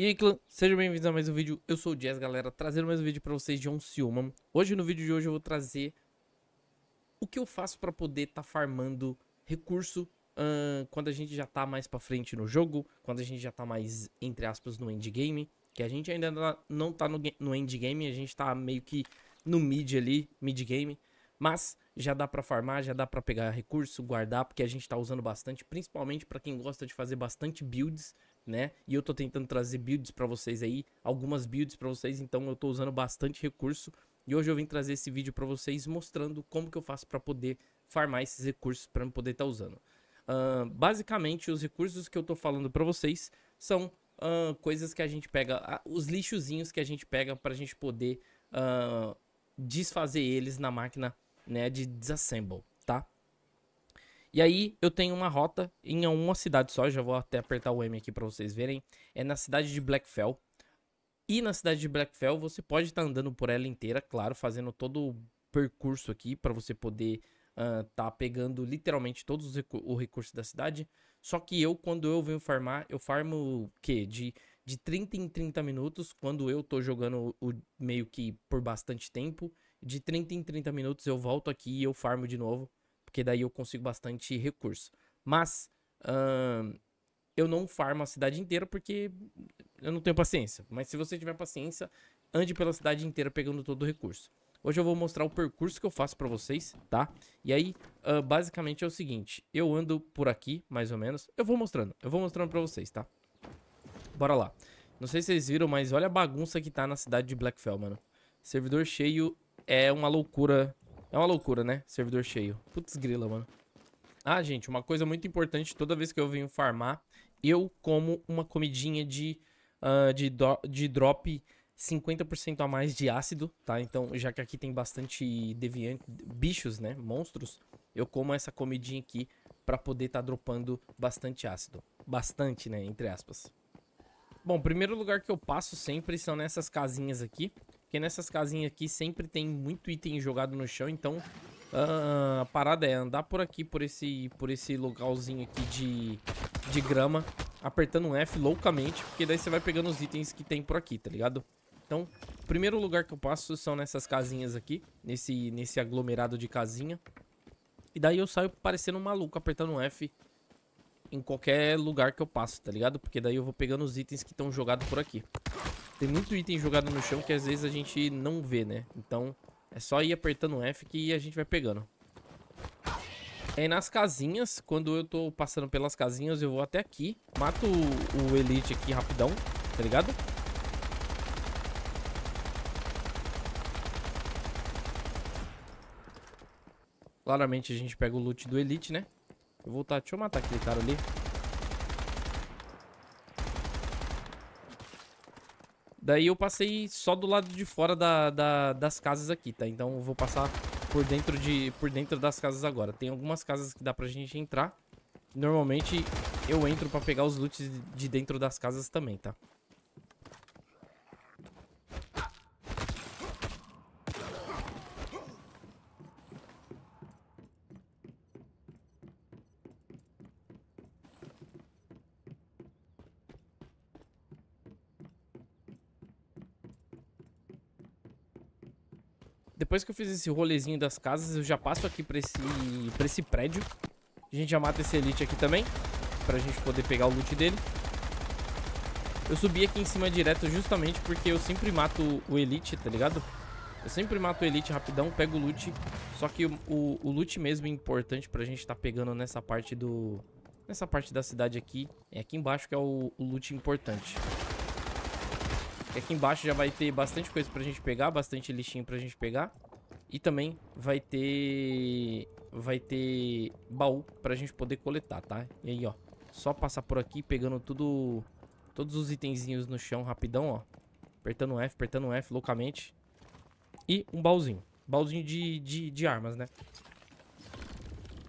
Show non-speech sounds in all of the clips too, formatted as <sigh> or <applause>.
E aí, clã, sejam bem-vindos a mais um vídeo. Eu sou o Jazz, galera, trazendo mais um vídeo pra vocês de Silman Hoje, no vídeo de hoje, eu vou trazer o que eu faço pra poder tá farmando recurso uh, quando a gente já tá mais pra frente no jogo, quando a gente já tá mais, entre aspas, no endgame, que a gente ainda tá, não tá no, no endgame, a gente tá meio que no mid ali, mid-game, mas já dá para farmar, já dá para pegar recurso, guardar, porque a gente tá usando bastante, principalmente para quem gosta de fazer bastante builds né? E eu tô tentando trazer builds para vocês aí, algumas builds para vocês, então eu tô usando bastante recurso. E hoje eu vim trazer esse vídeo para vocês mostrando como que eu faço para poder farmar esses recursos para eu poder estar tá usando. Uh, basicamente, os recursos que eu tô falando para vocês são uh, coisas que a gente pega, uh, os lixozinhos que a gente pega para a gente poder desfazer eles na máquina né, de disassemble. E aí eu tenho uma rota em uma cidade só, já vou até apertar o M aqui para vocês verem. É na cidade de Blackfell. E na cidade de Blackfell você pode estar tá andando por ela inteira, claro, fazendo todo o percurso aqui para você poder uh, tá pegando literalmente todos os recu o recurso da cidade. Só que eu, quando eu venho farmar, eu farmo o quê? De, de 30 em 30 minutos, quando eu tô jogando o, o meio que por bastante tempo. De 30 em 30 minutos eu volto aqui e eu farmo de novo porque daí eu consigo bastante recurso. Mas hum, eu não farmo a cidade inteira porque eu não tenho paciência. Mas se você tiver paciência, ande pela cidade inteira pegando todo o recurso. Hoje eu vou mostrar o percurso que eu faço para vocês, tá? E aí, uh, basicamente é o seguinte, eu ando por aqui, mais ou menos. Eu vou mostrando, eu vou mostrando para vocês, tá? Bora lá. Não sei se vocês viram, mas olha a bagunça que tá na cidade de Blackfell, mano. Servidor cheio é uma loucura é uma loucura, né? Servidor cheio. Putz grila, mano. Ah, gente, uma coisa muito importante, toda vez que eu venho farmar, eu como uma comidinha de, uh, de, de drop 50% a mais de ácido, tá? Então, já que aqui tem bastante deviante, bichos, né? Monstros, eu como essa comidinha aqui para poder estar tá dropando bastante ácido. Bastante, né? Entre aspas. Bom, primeiro lugar que eu passo sempre são nessas casinhas aqui. Porque nessas casinhas aqui sempre tem muito item jogado no chão, então uh, a parada é andar por aqui, por esse, por esse localzinho aqui de, de grama, apertando um F loucamente, porque daí você vai pegando os itens que tem por aqui, tá ligado? Então, o primeiro lugar que eu passo são nessas casinhas aqui, nesse, nesse aglomerado de casinha. E daí eu saio parecendo um maluco apertando um F em qualquer lugar que eu passo, tá ligado? Porque daí eu vou pegando os itens que estão jogados por aqui. Tem muito item jogado no chão que às vezes a gente não vê, né? Então é só ir apertando F que a gente vai pegando. É nas casinhas, quando eu tô passando pelas casinhas, eu vou até aqui. Mato o, o Elite aqui rapidão, tá ligado? Claramente a gente pega o loot do Elite, né? Eu vou voltar, tá, deixa eu matar aquele cara ali. Daí eu passei só do lado de fora da, da, das casas aqui, tá? Então eu vou passar por dentro, de, por dentro das casas agora. Tem algumas casas que dá pra gente entrar. Normalmente eu entro pra pegar os loots de dentro das casas também, tá? Depois que eu fiz esse rolezinho das casas, eu já passo aqui pra esse, pra esse prédio. A gente já mata esse elite aqui também, pra gente poder pegar o loot dele. Eu subi aqui em cima direto justamente porque eu sempre mato o elite, tá ligado? Eu sempre mato o elite rapidão, pego o loot. Só que o, o, o loot mesmo é importante pra gente tá pegando nessa parte do... Nessa parte da cidade aqui. É aqui embaixo que é o, o loot importante. É e aqui embaixo já vai ter bastante coisa pra gente pegar, bastante lixinho pra gente pegar. E também vai ter... Vai ter baú pra gente poder coletar, tá? E aí, ó. Só passar por aqui pegando tudo... Todos os itenzinhos no chão rapidão, ó. Apertando F, apertando F loucamente. E um baúzinho. Baúzinho de, de, de armas, né?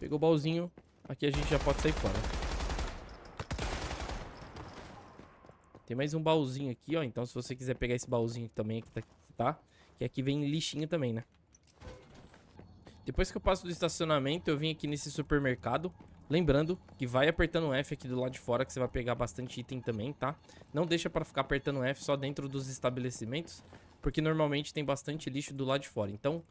Pegou o baúzinho. Aqui a gente já pode sair fora. Tem mais um baúzinho aqui, ó. Então, se você quiser pegar esse baúzinho também, que tá, tá? Que aqui vem lixinho também, né? Depois que eu passo do estacionamento, eu vim aqui nesse supermercado. Lembrando que vai apertando F aqui do lado de fora, que você vai pegar bastante item também, tá? Não deixa pra ficar apertando F só dentro dos estabelecimentos, porque normalmente tem bastante lixo do lado de fora. Então,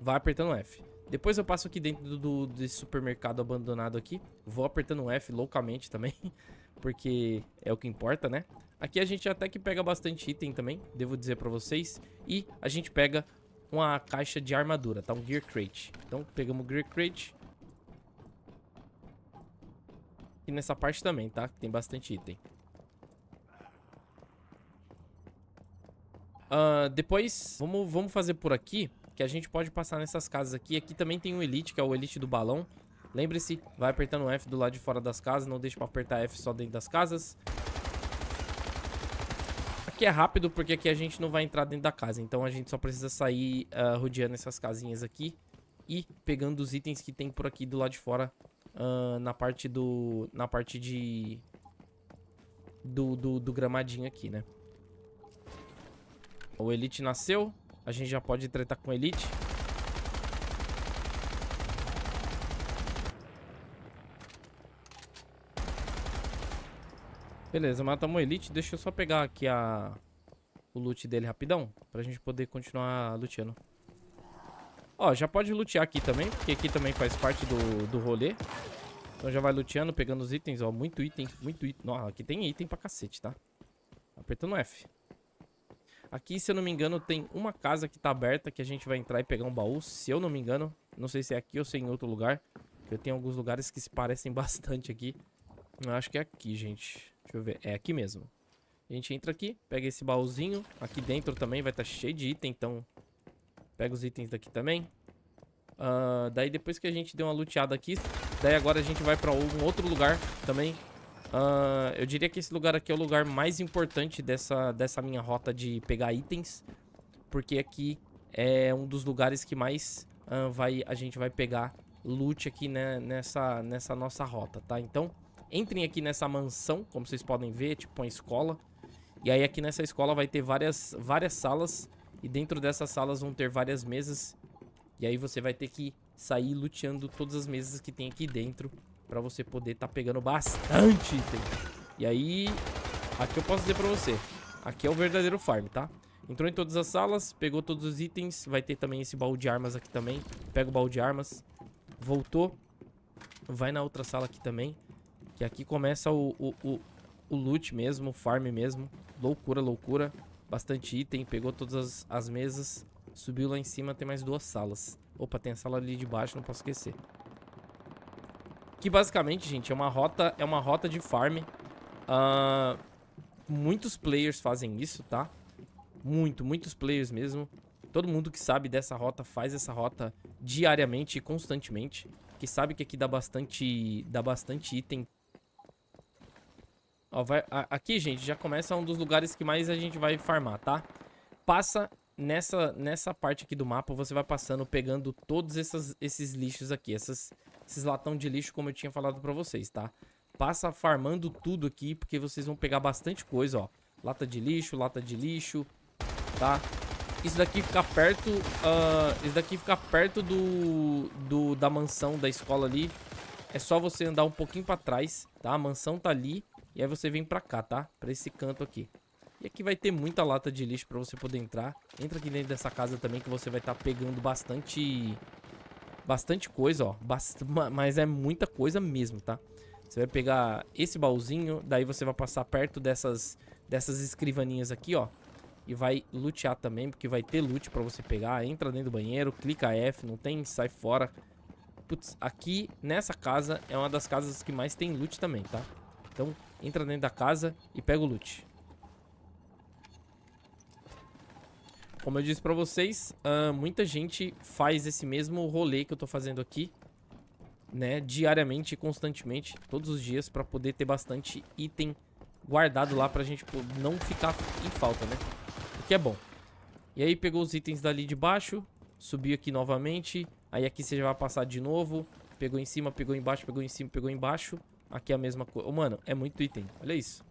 vai apertando F. Depois eu passo aqui dentro do, do, desse supermercado abandonado aqui. Vou apertando F loucamente também, <laughs> porque é o que importa, né? Aqui a gente até que pega bastante item também, devo dizer pra vocês. E a gente pega uma caixa de armadura, tá? Um Gear Crate. Então pegamos o Gear Crate. E nessa parte também, tá? Tem bastante item. Uh, depois, vamos, vamos fazer por aqui que a gente pode passar nessas casas aqui. Aqui também tem um Elite, que é o Elite do balão. Lembre-se, vai apertando F do lado de fora das casas, não deixe pra apertar F só dentro das casas. Aqui é rápido, porque aqui a gente não vai entrar dentro da casa, então a gente só precisa sair uh, rodeando essas casinhas aqui e pegando os itens que tem por aqui do lado de fora uh, na parte do... na parte de... Do, do, do gramadinho aqui, né? O Elite nasceu, a gente já pode tretar com Elite. Beleza, matamos o Elite. Deixa eu só pegar aqui a... o loot dele rapidão. Pra gente poder continuar luteando. Ó, já pode lutear aqui também. Porque aqui também faz parte do, do rolê. Então já vai luteando, pegando os itens. Ó, muito item, muito item. Nossa, aqui tem item pra cacete, tá? Apertando F. Aqui, se eu não me engano, tem uma casa que tá aberta que a gente vai entrar e pegar um baú, se eu não me engano. Não sei se é aqui ou se é em outro lugar. Eu tenho alguns lugares que se parecem <laughs> bastante aqui. Eu acho que é aqui, gente. Deixa eu ver. É aqui mesmo. A gente entra aqui, pega esse baúzinho. Aqui dentro também vai estar tá cheio de item, então... Pega os itens daqui também. Uh, daí depois que a gente deu uma luteada aqui... Daí agora a gente vai pra um outro lugar também Uh, eu diria que esse lugar aqui é o lugar mais importante dessa, dessa minha rota de pegar itens. Porque aqui é um dos lugares que mais uh, vai, a gente vai pegar loot aqui né, nessa, nessa nossa rota, tá? Então, entrem aqui nessa mansão, como vocês podem ver, tipo uma escola. E aí aqui nessa escola vai ter várias, várias salas. E dentro dessas salas vão ter várias mesas. E aí você vai ter que sair luteando todas as mesas que tem aqui dentro Pra você poder estar tá pegando bastante item. E aí, aqui eu posso dizer pra você. Aqui é o verdadeiro farm, tá? Entrou em todas as salas, pegou todos os itens. Vai ter também esse baú de armas aqui também. Pega o baú de armas. Voltou. Vai na outra sala aqui também. Que aqui começa o, o, o, o loot mesmo, o farm mesmo. Loucura, loucura. Bastante item. Pegou todas as, as mesas. Subiu lá em cima, tem mais duas salas. Opa, tem a sala ali de baixo, não posso esquecer. Que basicamente, gente, é uma rota, é uma rota de farm. Uh, muitos players fazem isso, tá? Muito, muitos players mesmo. Todo mundo que sabe dessa rota faz essa rota diariamente e constantemente. Que sabe que aqui dá bastante, dá bastante item. Ó, vai, a, aqui, gente, já começa um dos lugares que mais a gente vai farmar, tá? Passa nessa, nessa parte aqui do mapa, você vai passando, pegando todos essas, esses lixos aqui, essas, esses latão de lixo, como eu tinha falado pra vocês, tá? Passa farmando tudo aqui, porque vocês vão pegar bastante coisa, ó. Lata de lixo, lata de lixo, tá? Isso daqui fica perto, uh, isso daqui fica perto do, do, da mansão da escola ali. É só você andar um pouquinho pra trás, tá? A mansão tá ali, e aí você vem pra cá, tá? Pra esse canto aqui. E aqui vai ter muita lata de lixo pra você poder entrar. Entra aqui dentro dessa casa também que você vai estar tá pegando bastante... Bastante coisa, ó. Bast... Mas é muita coisa mesmo, tá? Você vai pegar esse baúzinho, daí você vai passar perto dessas, dessas escrivaninhas aqui, ó. E vai lutear também, porque vai ter loot pra você pegar. Entra dentro do banheiro, clica F, não tem, sai fora. Putz, aqui nessa casa é uma das casas que mais tem loot também, tá? Então entra dentro da casa e pega o loot. Como eu disse pra vocês, uh, muita gente faz esse mesmo rolê que eu tô fazendo aqui, né? Diariamente, constantemente, todos os dias, pra poder ter bastante item guardado lá pra gente não ficar em falta, né? O que é bom. E aí pegou os itens dali de baixo, subiu aqui novamente, aí aqui você já vai passar de novo, pegou em cima, pegou embaixo, pegou em cima, pegou embaixo. Aqui é a mesma coisa. Oh, mano, é muito item. Olha isso.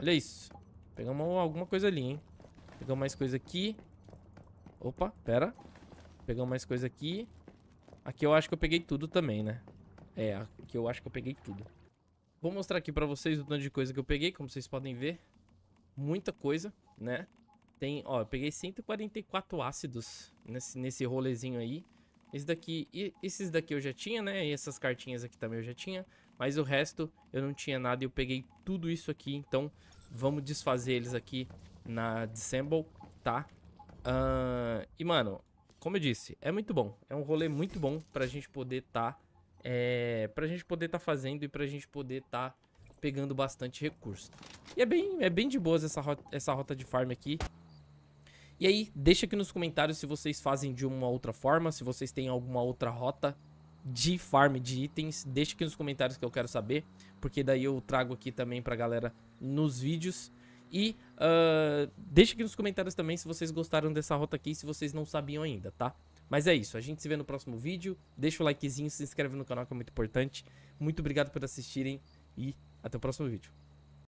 Olha isso. Pegamos alguma coisa ali, hein? Pegamos mais coisa aqui. Opa, pera. Pegamos mais coisa aqui. Aqui eu acho que eu peguei tudo também, né? É, aqui eu acho que eu peguei tudo. Vou mostrar aqui pra vocês o tanto de coisa que eu peguei, como vocês podem ver. Muita coisa, né? Tem, ó, eu peguei 144 ácidos nesse, nesse rolezinho aí. Esse daqui, e esses daqui eu já tinha, né? E essas cartinhas aqui também eu já tinha. Mas o resto eu não tinha nada e eu peguei tudo isso aqui. Então vamos desfazer eles aqui na Dissemble, tá? Uh, e, mano, como eu disse, é muito bom. É um rolê muito bom pra gente poder tá... É, pra gente poder tá fazendo e pra gente poder tá pegando bastante recurso. E é bem, é bem de boas essa rota, essa rota de farm aqui. E aí, deixa aqui nos comentários se vocês fazem de uma outra forma, se vocês têm alguma outra rota de farm de itens. Deixa aqui nos comentários que eu quero saber, porque daí eu trago aqui também pra galera nos vídeos. E uh, deixa aqui nos comentários também se vocês gostaram dessa rota aqui, se vocês não sabiam ainda, tá? Mas é isso, a gente se vê no próximo vídeo. Deixa o likezinho, se inscreve no canal que é muito importante. Muito obrigado por assistirem e até o próximo vídeo.